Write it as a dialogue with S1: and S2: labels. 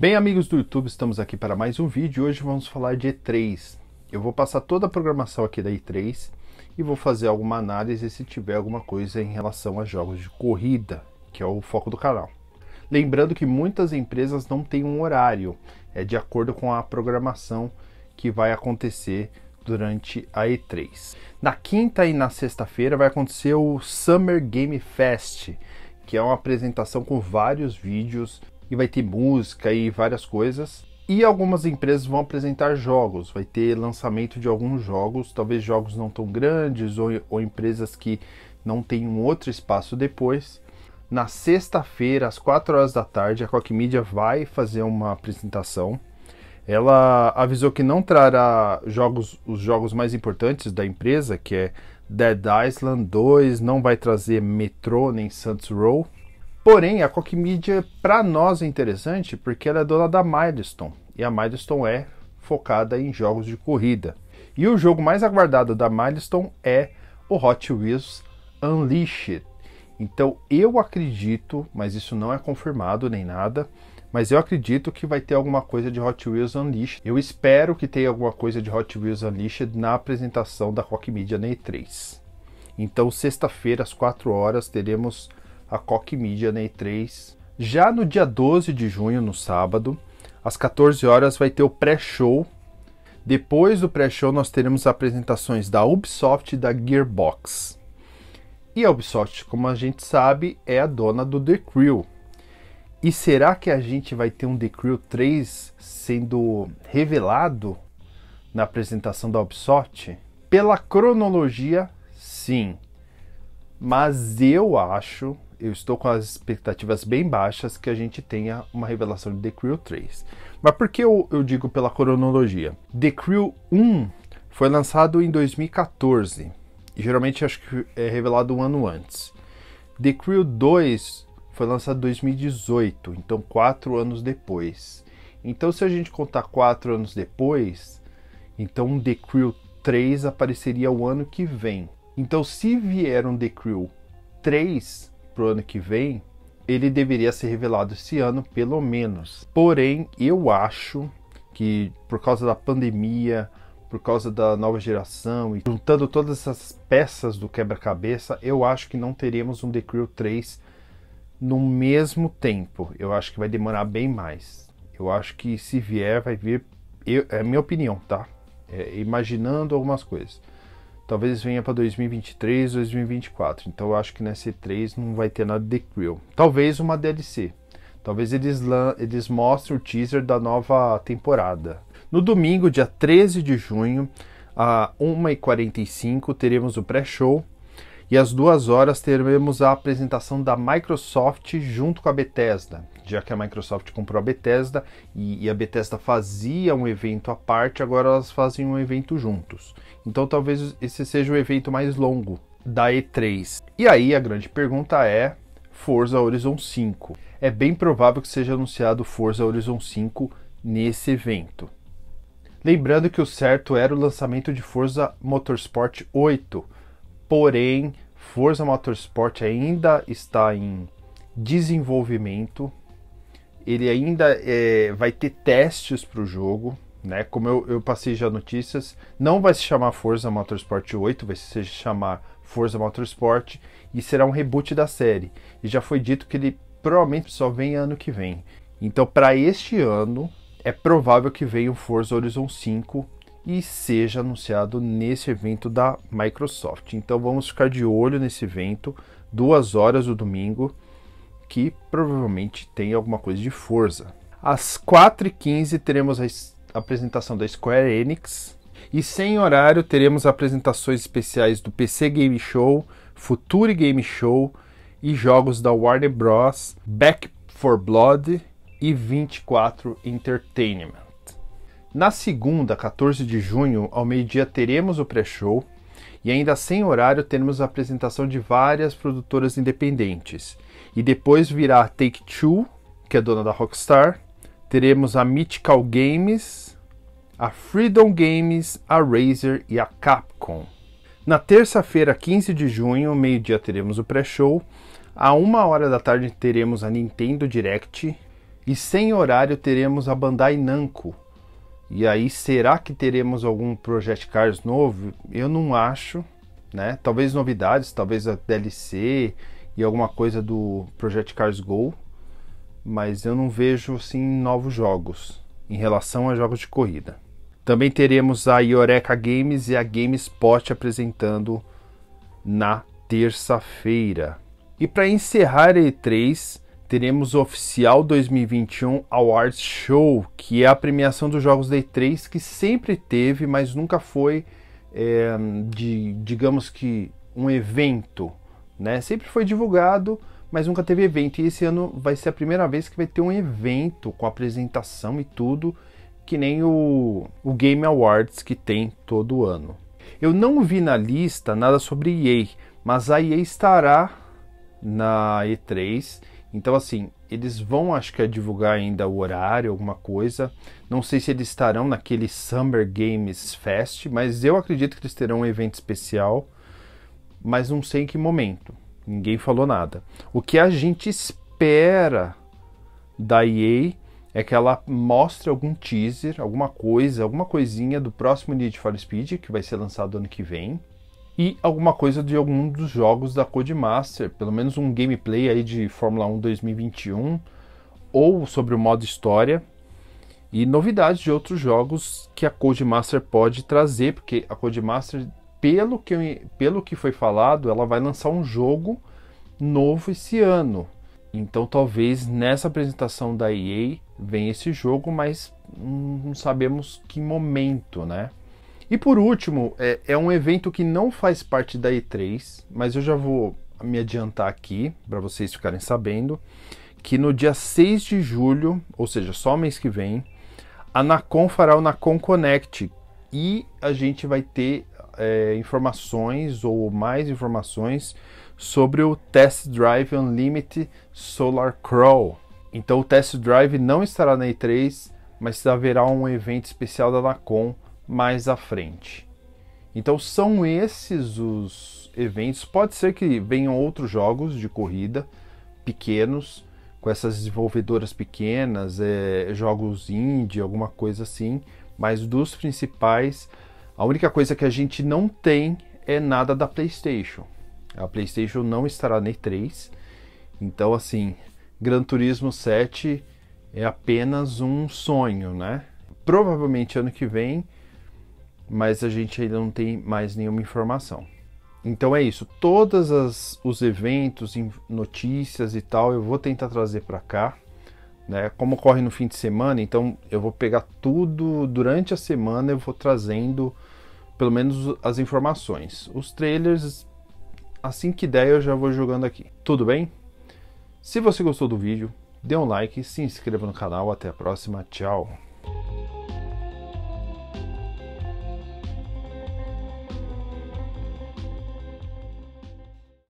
S1: Bem, amigos do YouTube, estamos aqui para mais um vídeo e hoje vamos falar de E3. Eu vou passar toda a programação aqui da E3 e vou fazer alguma análise se tiver alguma coisa em relação a jogos de corrida, que é o foco do canal. Lembrando que muitas empresas não têm um horário, é de acordo com a programação que vai acontecer durante a E3. Na quinta e na sexta-feira vai acontecer o Summer Game Fest, que é uma apresentação com vários vídeos e vai ter música e várias coisas. E algumas empresas vão apresentar jogos, vai ter lançamento de alguns jogos, talvez jogos não tão grandes ou, ou empresas que não têm um outro espaço depois. Na sexta-feira, às 4 horas da tarde, a Coque Media vai fazer uma apresentação. Ela avisou que não trará jogos, os jogos mais importantes da empresa, que é Dead Island 2, não vai trazer Metro nem Saints Row, Porém, a Koch Media para nós é interessante porque ela é dona da Milestone e a Milestone é focada em jogos de corrida. E o jogo mais aguardado da Milestone é o Hot Wheels Unleashed. Então eu acredito, mas isso não é confirmado nem nada, mas eu acredito que vai ter alguma coisa de Hot Wheels Unleashed. Eu espero que tenha alguma coisa de Hot Wheels Unleashed na apresentação da Rock Media na E3. Então sexta-feira às 4 horas teremos a Coque Media na E3. Já no dia 12 de junho, no sábado, às 14 horas vai ter o pré-show. Depois do pré-show nós teremos apresentações da Ubisoft e da Gearbox. E a Ubisoft, como a gente sabe, é a dona do The Crew. E será que a gente vai ter um The Crew 3 sendo revelado na apresentação da Ubisoft? Pela cronologia, sim. Mas eu acho eu estou com as expectativas bem baixas que a gente tenha uma revelação de The Crew 3. Mas por que eu, eu digo pela cronologia? The Crew 1 foi lançado em 2014. E geralmente acho que é revelado um ano antes. The Crew 2 foi lançado em 2018, então quatro anos depois. Então se a gente contar quatro anos depois, então The Crew 3 apareceria o ano que vem. Então se vier um The Crew 3, para o ano que vem, ele deveria ser revelado esse ano, pelo menos. Porém, eu acho que por causa da pandemia, por causa da nova geração e juntando todas essas peças do quebra-cabeça, eu acho que não teremos um The Crew 3 no mesmo tempo. Eu acho que vai demorar bem mais. Eu acho que se vier, vai vir. Eu, é minha opinião, tá? É, imaginando algumas coisas talvez venha para 2023, 2024. Então eu acho que na C3 não vai ter nada de Creel. Talvez uma DLC. Talvez eles, eles mostrem o teaser da nova temporada. No domingo, dia 13 de junho, a 1h45, teremos o pré-show e às duas horas teremos a apresentação da Microsoft junto com a Bethesda, já que a Microsoft comprou a Bethesda e, e a Bethesda fazia um evento à parte, agora elas fazem um evento juntos. Então talvez esse seja o evento mais longo da E3. E aí a grande pergunta é: Forza Horizon 5. É bem provável que seja anunciado Forza Horizon 5 nesse evento. Lembrando que o certo era o lançamento de Forza Motorsport 8, Porém, Forza Motorsport ainda está em desenvolvimento. Ele ainda é, vai ter testes para o jogo, né? Como eu, eu, passei já notícias, não vai se chamar Forza Motorsport 8, vai se chamar Forza Motorsport e será um reboot da série. E já foi dito que ele provavelmente só vem ano que vem. Então, para este ano, é provável que venha o Forza Horizon 5 e seja anunciado nesse evento da Microsoft. Então vamos ficar de olho nesse evento, duas horas do domingo, que provavelmente tem alguma coisa de força. Às 4h15 teremos a apresentação da Square Enix. E sem horário teremos apresentações especiais do PC Game Show, Future Game Show e jogos da Warner Bros, Back for Blood e 24 Entertainment. Na segunda, 14 de junho, ao meio-dia, teremos o pré-show e, ainda sem horário, teremos a apresentação de várias produtoras independentes. E depois virá a Take Two, que é dona da Rockstar, teremos a Mythical Games, a Freedom Games, a Razer e a Capcom. Na terça-feira, 15 de junho, ao meio-dia, teremos o pré-show. A uma hora da tarde teremos a Nintendo Direct e sem horário teremos a Bandai Namco, e aí, será que teremos algum Project Cars novo? Eu não acho, né? Talvez novidades, talvez a DLC e alguma coisa do Project Cars Go, mas eu não vejo assim novos jogos em relação a jogos de corrida. Também teremos a ioreca Games e a GameSpot apresentando na terça-feira. E para encerrar E3, teremos o oficial 2021 Awards Show, que é a premiação dos jogos da E3 que sempre teve, mas nunca foi, é, de, digamos que, um evento. Né? Sempre foi divulgado, mas nunca teve evento. E esse ano vai ser a primeira vez que vai ter um evento com apresentação e tudo, que nem o, o Game Awards que tem todo ano. Eu não vi na lista nada sobre EA, mas a EA estará na E3 então, assim, eles vão, acho que, divulgar ainda o horário, alguma coisa. Não sei se eles estarão naquele Summer Games Fest, mas eu acredito que eles terão um evento especial, mas não sei em que momento. Ninguém falou nada. O que a gente espera da EA é que ela mostre algum teaser, alguma coisa, alguma coisinha do próximo Need for Speed, que vai ser lançado ano que vem e alguma coisa de algum dos jogos da Codemaster, pelo menos um gameplay aí de Fórmula 1 2021 ou sobre o modo história e novidades de outros jogos que a Codemaster pode trazer, porque a Codemaster, pelo que, pelo que foi falado, ela vai lançar um jogo novo esse ano. Então talvez nessa apresentação da EA venha esse jogo, mas não sabemos que momento, né? E por último, é, é um evento que não faz parte da E3, mas eu já vou me adiantar aqui para vocês ficarem sabendo que no dia 6 de julho, ou seja, só mês que vem, a Nacon fará o Nacon Connect e a gente vai ter é, informações ou mais informações sobre o Test Drive Unlimited Solar Crawl. Então o Test Drive não estará na E3, mas haverá um evento especial da Nacon mais à frente. Então são esses os eventos. Pode ser que venham outros jogos de corrida pequenos, com essas desenvolvedoras pequenas, é, jogos indie, alguma coisa assim. Mas dos principais, a única coisa que a gente não tem é nada da PlayStation. A PlayStation não estará na E3. Então, assim, Gran Turismo 7 é apenas um sonho, né? Provavelmente ano que vem mas a gente ainda não tem mais nenhuma informação. Então é isso. Todos as, os eventos, notícias e tal, eu vou tentar trazer para cá. Né? Como ocorre no fim de semana, então eu vou pegar tudo durante a semana. Eu vou trazendo, pelo menos as informações, os trailers. Assim que der, eu já vou jogando aqui. Tudo bem? Se você gostou do vídeo, dê um like, se inscreva no canal. Até a próxima. Tchau.